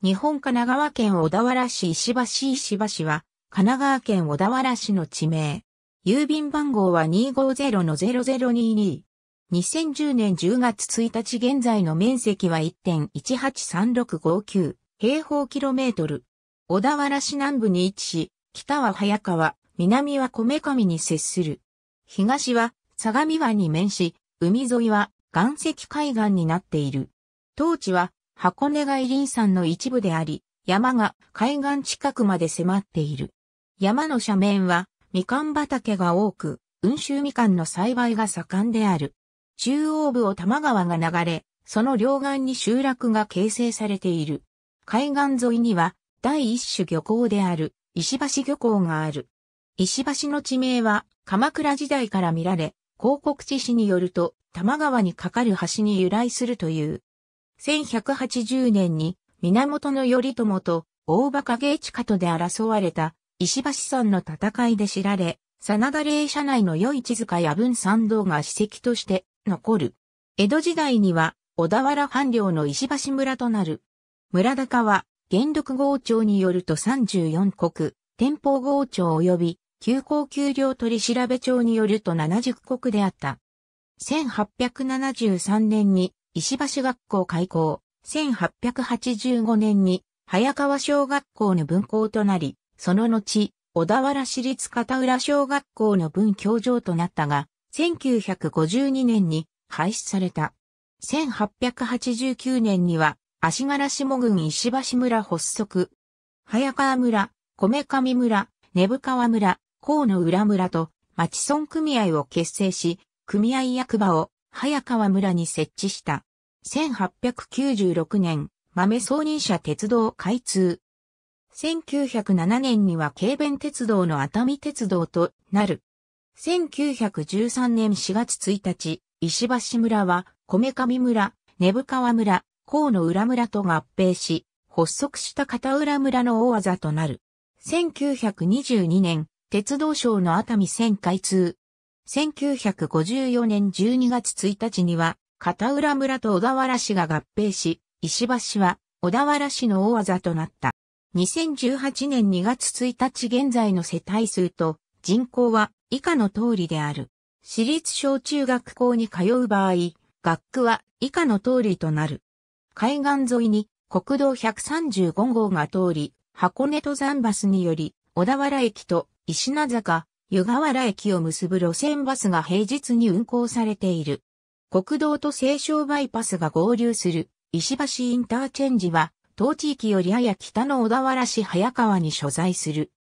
日本神奈川県小田原市石橋石橋は、神奈川県小田原市の地名。郵便番号は250-0022。2010年10月1日現在の面積は1.183659平方キロメートル。小田原市南部に位置し、北は早川、南は米上に接する。東は相模湾に面し、海沿いは岩石海岸になっている。当地は箱根外林山の一部であり、山が海岸近くまで迫っている。山の斜面は、みかん畑が多く、温州みかんの栽培が盛んである。中央部を多摩川が流れ、その両岸に集落が形成されている。海岸沿いには、第一種漁港である、石橋漁港がある。石橋の地名は、鎌倉時代から見られ、広告地史によると、多摩川に架かる橋に由来するという。1180年に源頼朝と大馬影下とで争われた石橋山の戦いで知られ、真田霊社内の良い地塚や文参道が史跡として残る。江戸時代には小田原藩領の石橋村となる。村高は元禄号町によると34国、天保号町及び急行級領取調べ帳によると70国であった。1873年に石橋学校開校、1885年に早川小学校の分校となり、その後、小田原市立片浦小学校の分教場となったが、1952年に廃止された。1889年には、足柄下郡石橋村発足。早川村、米上村、根府川村、河野浦村と町村組合を結成し、組合役場を早川村に設置した。1896年、豆送任者鉄道開通。1907年には軽便鉄道の熱海鉄道となる。1913年4月1日、石橋村は、米上村、根府川村、河野浦村と合併し、発足した片浦村の大技となる。1922年、鉄道省の熱海線開通。1954年12月1日には、片浦村と小田原市が合併し、石橋は小田原市の大技となった。2018年2月1日現在の世帯数と人口は以下の通りである。私立小中学校に通う場合、学区は以下の通りとなる。海岸沿いに国道135号が通り、箱根登山バスにより、小田原駅と石名坂、湯河原駅を結ぶ路線バスが平日に運行されている。国道と西湘バイパスが合流する石橋インターチェンジは、当地域よりやや北の小田原市早川に所在する。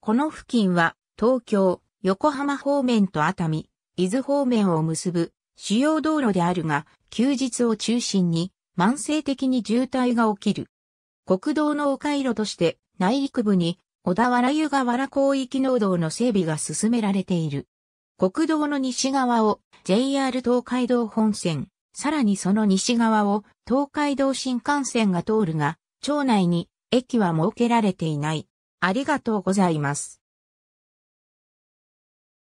この付近は、東京、横浜方面と熱海、伊豆方面を結ぶ主要道路であるが、休日を中心に慢性的に渋滞が起きる。国道のお回路として内陸部に小田原湯河原広域農道の整備が進められている。国道の西側を JR 東海道本線、さらにその西側を東海道新幹線が通るが、町内に駅は設けられていない。ありがとうございます。